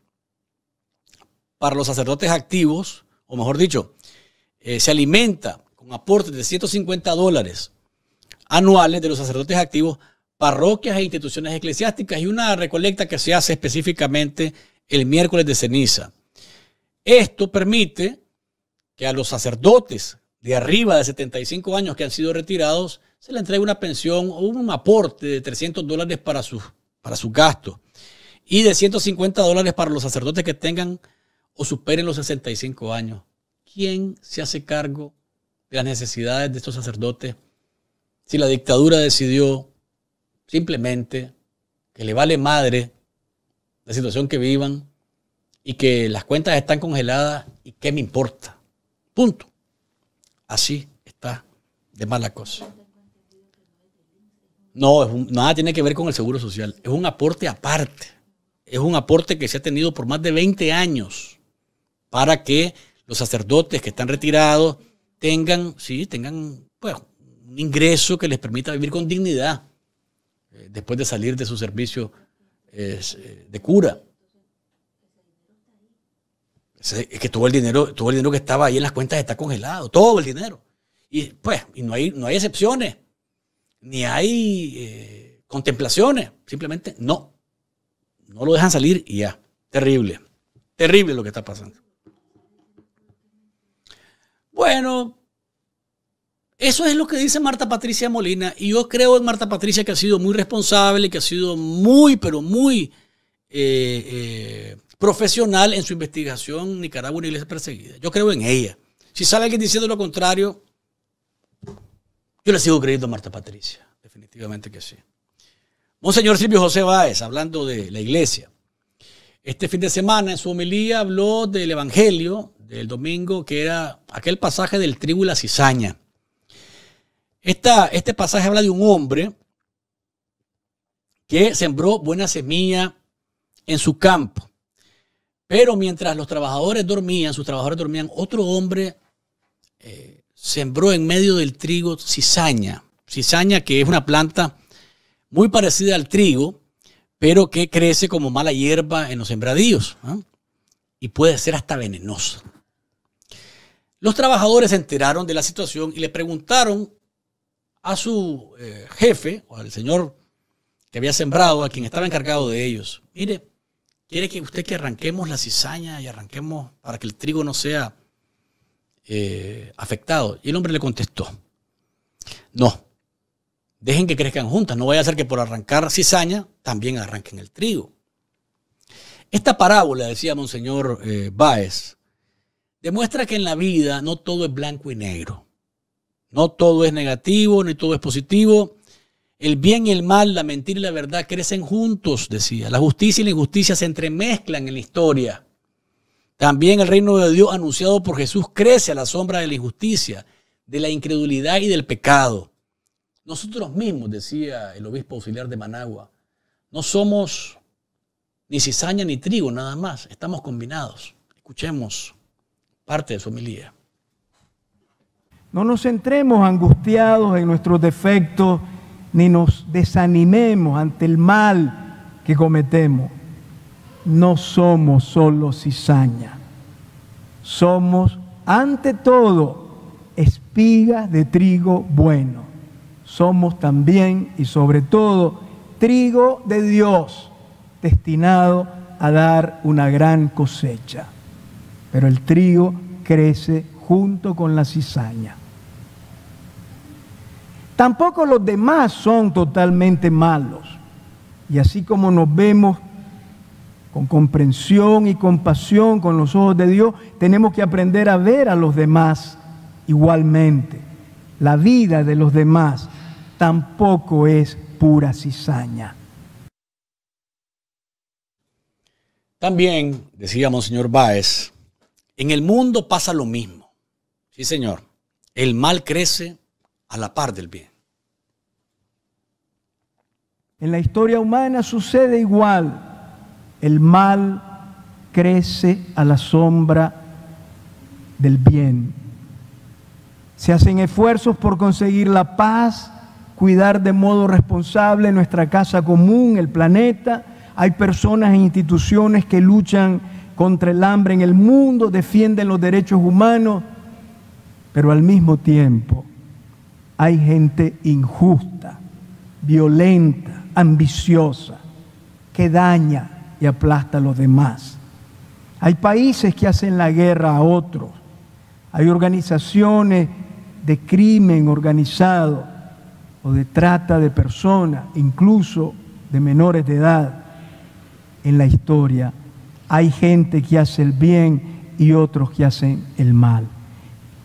para los sacerdotes activos, o mejor dicho, eh, se alimenta con aportes de 150 dólares anuales de los sacerdotes activos, parroquias e instituciones eclesiásticas y una recolecta que se hace específicamente el miércoles de ceniza. Esto permite que a los sacerdotes de arriba de 75 años que han sido retirados se le entregue una pensión o un aporte de 300 dólares para su para gastos y de 150 dólares para los sacerdotes que tengan o superen los 65 años. ¿Quién se hace cargo de las necesidades de estos sacerdotes si la dictadura decidió simplemente que le vale madre la situación que vivan y que las cuentas están congeladas y qué me importa? Punto. Así está de mala cosa. No, es nada tiene que ver con el seguro social. Es un aporte aparte. Es un aporte que se ha tenido por más de 20 años para que los sacerdotes que están retirados tengan, sí, tengan pues, un ingreso que les permita vivir con dignidad eh, después de salir de su servicio eh, de cura. Es que todo el dinero, todo el dinero que estaba ahí en las cuentas está congelado, todo el dinero. Y pues, y no hay, no hay excepciones, ni hay eh, contemplaciones, simplemente no. No lo dejan salir y ya. Terrible. Terrible lo que está pasando. Bueno, eso es lo que dice Marta Patricia Molina y yo creo en Marta Patricia que ha sido muy responsable, que ha sido muy, pero muy eh, eh, profesional en su investigación Nicaragua, una iglesia perseguida. Yo creo en ella. Si sale alguien diciendo lo contrario, yo le sigo creyendo a Marta Patricia. Definitivamente que sí. Monseñor Silvio José Báez, hablando de la iglesia. Este fin de semana en su homilía habló del Evangelio del domingo, que era aquel pasaje del trigo y la cizaña. este pasaje habla de un hombre que sembró buena semilla en su campo pero mientras los trabajadores dormían, sus trabajadores dormían, otro hombre eh, sembró en medio del trigo cizaña. Cizaña que es una planta muy parecida al trigo, pero que crece como mala hierba en los sembradíos y puede ser hasta venenosa. Los trabajadores se enteraron de la situación y le preguntaron a su eh, jefe, o al señor que había sembrado, a quien estaba encargado de ellos, mire, ¿Quiere que usted que arranquemos la cizaña y arranquemos para que el trigo no sea eh, afectado? Y el hombre le contestó, no, dejen que crezcan juntas, no vaya a ser que por arrancar cizaña también arranquen el trigo. Esta parábola, decía Monseñor eh, Báez, demuestra que en la vida no todo es blanco y negro. No todo es negativo, ni todo es positivo. El bien y el mal, la mentira y la verdad crecen juntos, decía. La justicia y la injusticia se entremezclan en la historia. También el reino de Dios anunciado por Jesús crece a la sombra de la injusticia, de la incredulidad y del pecado. Nosotros mismos, decía el obispo auxiliar de Managua, no somos ni cizaña ni trigo, nada más. Estamos combinados. Escuchemos parte de su homilía. No nos centremos angustiados en nuestros defectos ni nos desanimemos ante el mal que cometemos. No somos solo cizaña, somos ante todo espigas de trigo bueno. Somos también y sobre todo trigo de Dios destinado a dar una gran cosecha. Pero el trigo crece junto con la cizaña tampoco los demás son totalmente malos. Y así como nos vemos con comprensión y compasión con los ojos de Dios, tenemos que aprender a ver a los demás igualmente. La vida de los demás tampoco es pura cizaña. También, decíamos, señor Báez, en el mundo pasa lo mismo. Sí, señor. El mal crece a la par del bien. En la historia humana sucede igual. El mal crece a la sombra del bien. Se hacen esfuerzos por conseguir la paz, cuidar de modo responsable nuestra casa común, el planeta. Hay personas e instituciones que luchan contra el hambre en el mundo, defienden los derechos humanos, pero al mismo tiempo hay gente injusta, violenta, ambiciosa que daña y aplasta a los demás. Hay países que hacen la guerra a otros. Hay organizaciones de crimen organizado o de trata de personas, incluso de menores de edad, en la historia. Hay gente que hace el bien y otros que hacen el mal.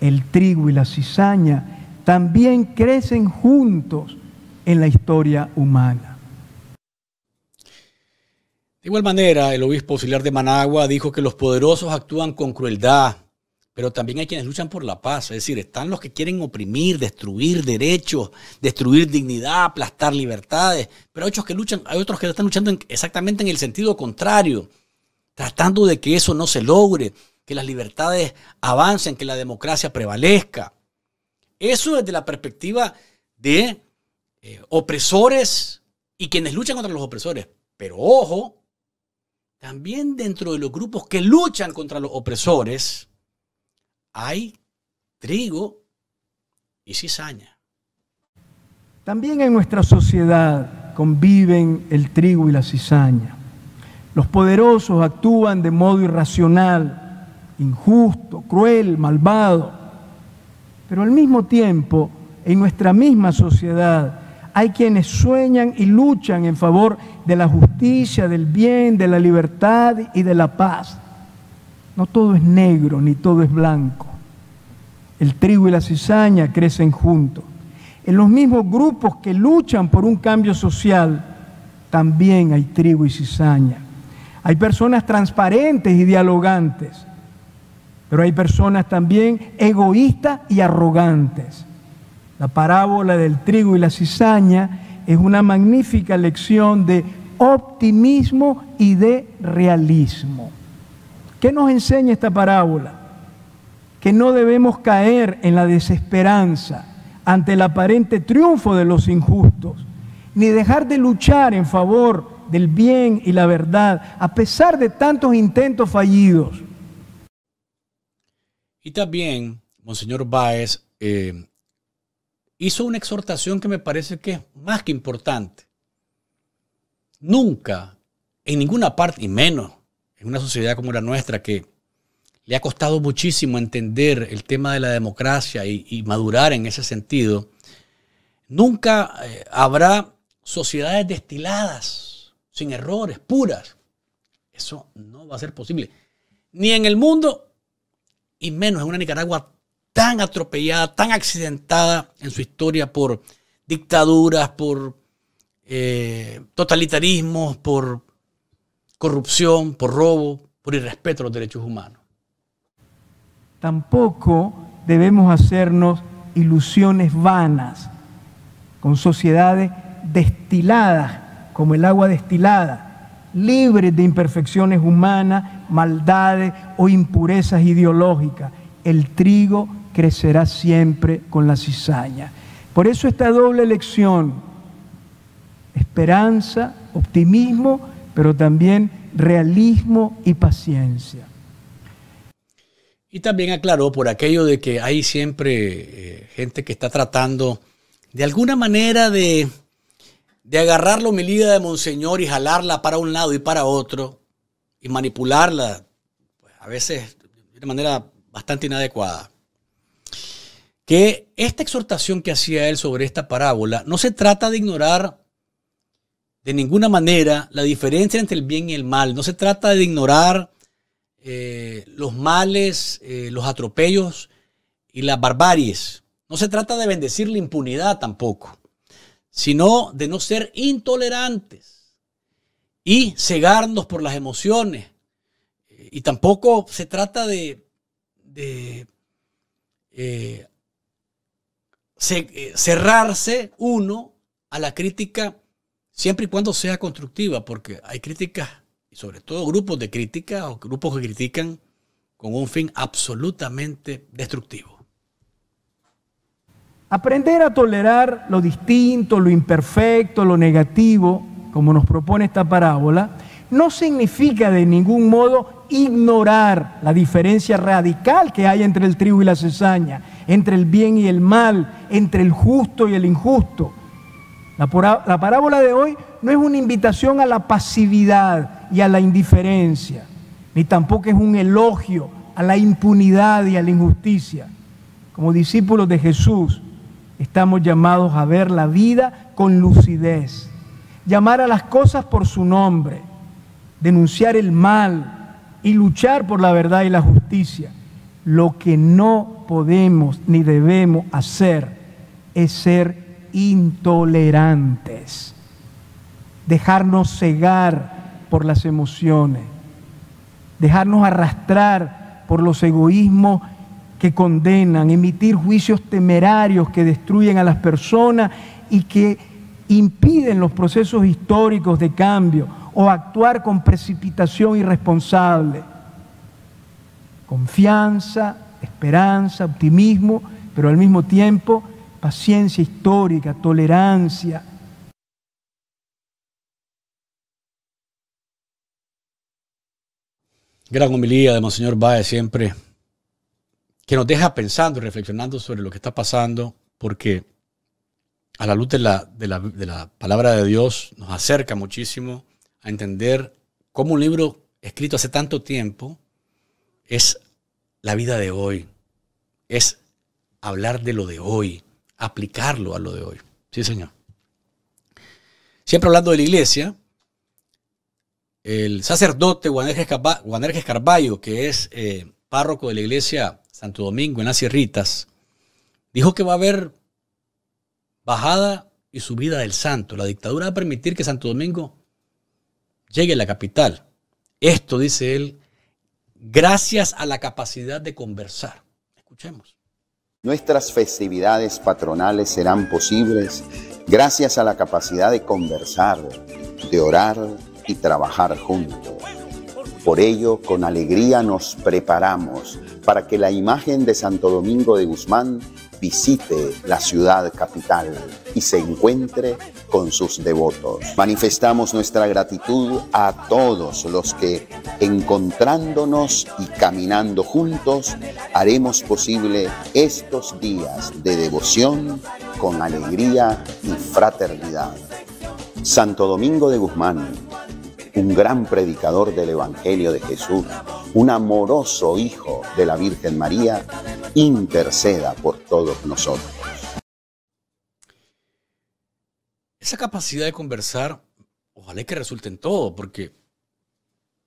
El trigo y la cizaña también crecen juntos en la historia humana. De igual manera, el obispo auxiliar de Managua dijo que los poderosos actúan con crueldad, pero también hay quienes luchan por la paz. Es decir, están los que quieren oprimir, destruir derechos, destruir dignidad, aplastar libertades. Pero hay otros que luchan, hay otros que están luchando exactamente en el sentido contrario, tratando de que eso no se logre, que las libertades avancen, que la democracia prevalezca. Eso desde la perspectiva de eh, opresores y quienes luchan contra los opresores. Pero ojo, también dentro de los grupos que luchan contra los opresores, hay trigo y cizaña. También en nuestra sociedad conviven el trigo y la cizaña. Los poderosos actúan de modo irracional, injusto, cruel, malvado. Pero al mismo tiempo, en nuestra misma sociedad, hay quienes sueñan y luchan en favor de la justicia, del bien, de la libertad y de la paz. No todo es negro ni todo es blanco. El trigo y la cizaña crecen juntos. En los mismos grupos que luchan por un cambio social, también hay trigo y cizaña. Hay personas transparentes y dialogantes, pero hay personas también egoístas y arrogantes. La parábola del trigo y la cizaña es una magnífica lección de optimismo y de realismo. ¿Qué nos enseña esta parábola? Que no debemos caer en la desesperanza ante el aparente triunfo de los injustos, ni dejar de luchar en favor del bien y la verdad, a pesar de tantos intentos fallidos. Y también, Monseñor Báez, eh, hizo una exhortación que me parece que es más que importante. Nunca, en ninguna parte, y menos en una sociedad como la nuestra, que le ha costado muchísimo entender el tema de la democracia y, madurar en ese sentido, nunca eh, habrá sociedades destiladas, sin errores, puras. Eso no va a ser posible. Ni en el mundo, y menos en una Nicaragua tan atropellada, tan accidentada en su historia por dictaduras, por eh, totalitarismos, por corrupción, por robo, por irrespeto a los derechos humanos. Tampoco debemos hacernos ilusiones vanas con sociedades destiladas, como el agua destilada, libres de imperfecciones humanas, maldades o impurezas ideológicas. El trigo crecerá siempre con la cizaña. Por eso esta doble lección, esperanza, optimismo, pero también realismo y paciencia. Y también aclaró por aquello de que hay siempre eh, gente que está tratando de alguna manera de, de agarrar la humildad de Monseñor y jalarla para un lado y para otro y manipularla, pues, a veces de manera bastante inadecuada que esta exhortación que hacía él sobre esta parábola no se trata de ignorar de ninguna manera la diferencia entre el bien y el mal, no se trata de ignorar eh, los males, eh, los atropellos y las barbaries, no se trata de bendecir la impunidad tampoco, sino de no ser intolerantes y cegarnos por las emociones. Y tampoco se trata de, eh, eh, cerrarse uno a la crítica siempre y cuando sea constructiva, porque hay críticas, y sobre todo grupos de crítica o grupos que critican con un fin absolutamente destructivo. Aprender a tolerar lo distinto, lo imperfecto, lo negativo, como nos propone esta parábola, no significa de ningún modo ignorar la diferencia radical que hay entre el trigo y la cizaña entre el bien y el mal, entre el justo y el injusto. La, parábola de hoy no es una invitación a la pasividad y a la indiferencia, ni tampoco es un elogio a la impunidad y a la injusticia. Como discípulos de Jesús, estamos llamados a ver la vida con lucidez, llamar a las cosas por su nombre, denunciar el mal y luchar por la verdad y la justicia. Lo que no podemos ni debemos hacer es ser intolerantes, dejarnos cegar por las emociones, dejarnos arrastrar por los egoísmos que condenan, emitir juicios temerarios que destruyen a las personas y que impiden los procesos históricos de cambio o actuar con precipitación irresponsable. Confianza, esperanza, optimismo, pero al mismo tiempo paciencia histórica, tolerancia. Gran humilía de Monseñor Baez siempre, que nos deja pensando y reflexionando sobre lo que está pasando, porque a la luz de la, de la palabra de Dios nos acerca muchísimo a entender cómo un libro escrito hace tanto tiempo es la vida de hoy. Es hablar de lo de hoy, aplicarlo a lo de hoy. Sí, Señor. Siempre hablando de la iglesia, el sacerdote Erge Carballo, que es eh, párroco de la iglesia Santo Domingo en las Sierritas, dijo que va a haber bajada y subida del santo. La dictadura va a permitir que Santo Domingo llegue a la capital. Esto, dice él, gracias a la capacidad de conversar. Escuchemos. Nuestras festividades patronales serán posibles gracias a la capacidad de conversar, de orar y trabajar juntos. Por ello, con alegría nos preparamos para que la imagen de Santo Domingo de Guzmán visite la ciudad capital y se encuentre con sus devotos. Manifestamos nuestra gratitud a todos los que, encontrándonos y caminando juntos, haremos posible estos días de devoción con alegría y fraternidad. Santo Domingo de Guzmán un gran predicador del Evangelio de Jesús, un amoroso hijo de la Virgen María, interceda por todos nosotros. Esa capacidad de conversar, ojalá que resulte en todo, porque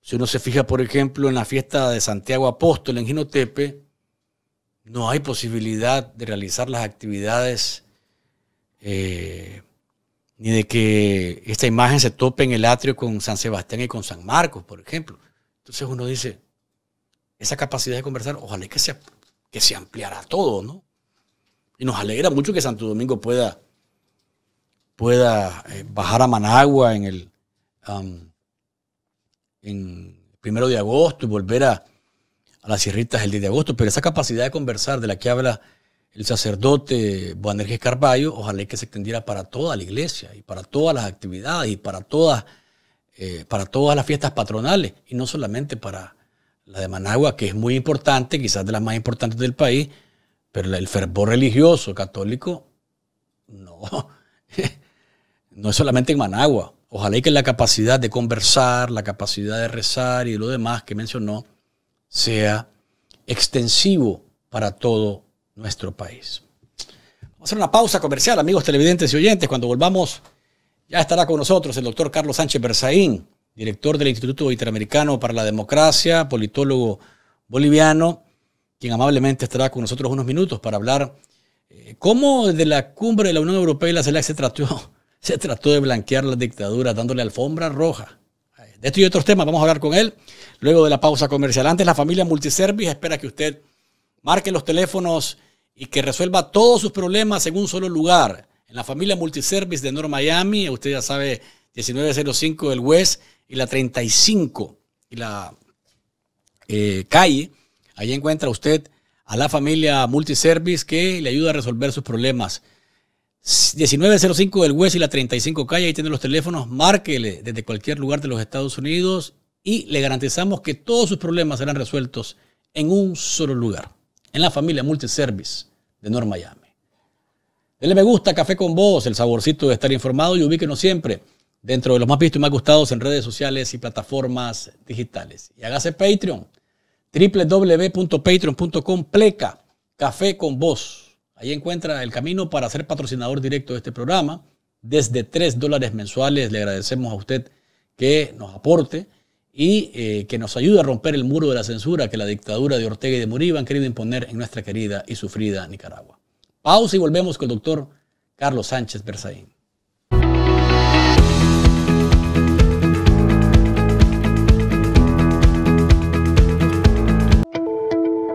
si uno se fija, por ejemplo, en la fiesta de Santiago Apóstol en Ginotepe, no hay posibilidad de realizar las actividades eh, ni de que esta imagen se tope en el atrio con San Sebastián y con San Marcos, por ejemplo. Entonces uno dice, esa capacidad de conversar, ojalá que se, que se ampliara todo, ¿no? Y nos alegra mucho que Santo Domingo pueda, pueda eh, bajar a Managua en el primero de agosto y volver a, a las sierritas el 10 de agosto, pero esa capacidad de conversar de la que habla el sacerdote Boanerges Carballo, ojalá que se extendiera para toda la iglesia y para todas las actividades y para todas, eh, para todas las fiestas patronales y no solamente para la de Managua, que es muy importante, quizás de las más importantes del país, pero el fervor religioso católico no, no es solamente en Managua. Ojalá que la capacidad de conversar, la capacidad de rezar y lo demás que mencionó sea extensivo para todo el nuestro país. Vamos a hacer una pausa comercial, amigos televidentes y oyentes. Cuando volvamos, ya estará con nosotros el doctor Carlos Sánchez Berzaín, director del Instituto Interamericano para la Democracia, politólogo boliviano, quien amablemente estará con nosotros unos minutos para hablar eh, cómo desde la cumbre de la Unión Europea y la CELAC se trató, se trató de blanquear la dictadura dándole alfombra roja. De esto y otros temas vamos a hablar con él luego de la pausa comercial. Antes, la familia Multiservice espera que usted marque los teléfonos y que resuelva todos sus problemas en un solo lugar. En la familia Multiservice de North Miami, usted ya sabe, 1905 del West y la 35 y la eh, calle. ahí encuentra usted a la familia Multiservice que le ayuda a resolver sus problemas. 1905 del West y la 35 calle, ahí tiene los teléfonos, márquele desde cualquier lugar de los Estados Unidos y le garantizamos que todos sus problemas serán resueltos en un solo lugar en la familia Multiservice de North Miami. Dele me gusta, café con vos, el saborcito de estar informado y ubíquenos siempre dentro de los más vistos y más gustados en redes sociales y plataformas digitales. Y hágase Patreon, www.patreon.com pleca, café con vos. Ahí encuentra el camino para ser patrocinador directo de este programa. Desde 3 dólares mensuales le agradecemos a usted que nos aporte y eh, que nos ayude a romper el muro de la censura que la dictadura de Ortega y de Murillo han querido imponer en nuestra querida y sufrida Nicaragua. Pausa y volvemos con el doctor Carlos Sánchez Berzaín.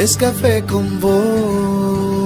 es café con vos.